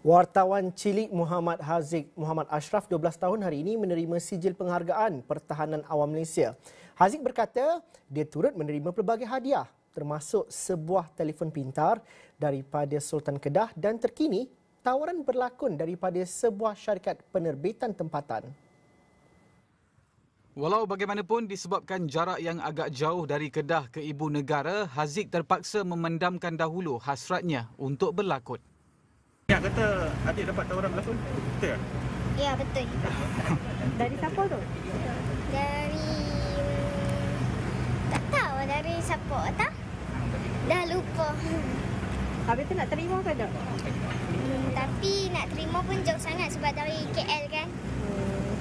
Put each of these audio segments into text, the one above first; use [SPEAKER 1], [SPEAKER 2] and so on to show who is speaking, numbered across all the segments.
[SPEAKER 1] Wartawan cilik Muhammad Haziq Muhammad Ashraf 12 tahun hari ini menerima sijil penghargaan Pertahanan Awam Malaysia. Haziq berkata dia turut menerima pelbagai hadiah termasuk sebuah telefon pintar daripada Sultan Kedah dan terkini tawaran berlakon daripada sebuah syarikat penerbitan tempatan.
[SPEAKER 2] Walau bagaimanapun disebabkan jarak yang agak jauh dari Kedah ke ibu negara, Haziq terpaksa memendamkan dahulu hasratnya untuk berlakon. Ya kata adik dapat tawaran berlakon betul?
[SPEAKER 3] Ya betul. dari siapa tu? Dari tak tahu dari siapa tak? Dah lupa. Habis tu nak terima ke tak? Hmm, tapi nak terima pun jauh sangat sebab dari KL kan. Hmm.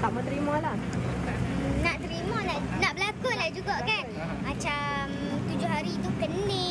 [SPEAKER 3] Tak mau terima lah. Hmm, nak terima nak, nak berlakon lah juga kan. Macam tujuh hari tu kening.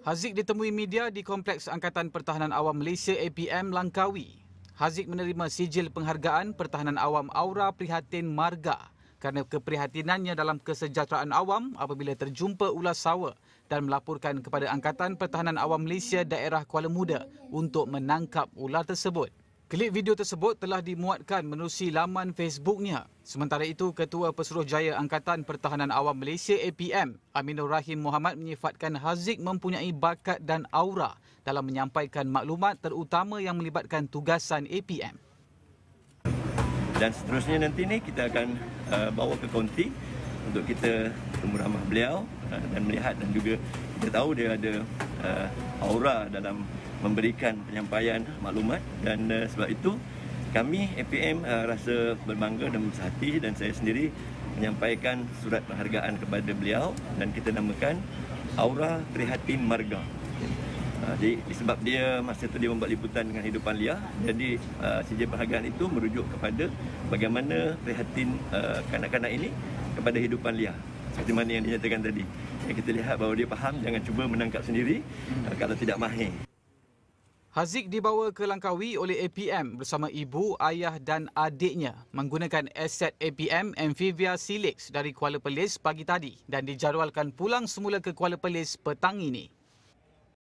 [SPEAKER 2] Haziq ditemui media di Kompleks Angkatan Pertahanan Awam Malaysia APM Langkawi. Haziq menerima sijil penghargaan Pertahanan Awam Aura Prihatin Marga kerana keprihatinannya dalam kesejahteraan awam apabila terjumpa ular sawa dan melaporkan kepada Angkatan Pertahanan Awam Malaysia Daerah Kuala Muda untuk menangkap ular tersebut. Klip video tersebut telah dimuatkan menerusi laman Facebooknya. Sementara itu, Ketua Pesuruhjaya Angkatan Pertahanan Awam Malaysia APM, Aminul Rahim Muhammad menyifatkan Haziq mempunyai bakat dan aura dalam menyampaikan maklumat terutama yang melibatkan tugasan APM.
[SPEAKER 4] Dan seterusnya nanti ni kita akan uh, bawa ke konti untuk kita temu ramah beliau uh, dan melihat dan juga kita tahu dia ada uh, aura dalam memberikan penyampaian maklumat dan uh, sebab itu kami APM uh, eh, rasa berbangga dan bersahati dan saya sendiri menyampaikan surat penghargaan kepada beliau dan kita namakan Aura Prihatin Marga. Eh, jadi sebab dia masa itu dia membuat liputan dengan hidupan Lia Jadi uh, sijil penghargaan itu merujuk kepada bagaimana prihatin uh, kanak-kanak ini kepada hidupan Lia Seperti mana yang dinyatakan tadi Kita lihat bahawa dia faham jangan cuba menangkap sendiri uh, kalau tidak mahir
[SPEAKER 2] Haziq dibawa ke Langkawi oleh APM bersama ibu, ayah dan adiknya menggunakan aset APM Amphibia Silix dari Kuala Pelis pagi tadi dan dijadualkan pulang semula ke Kuala Pelis petang ini.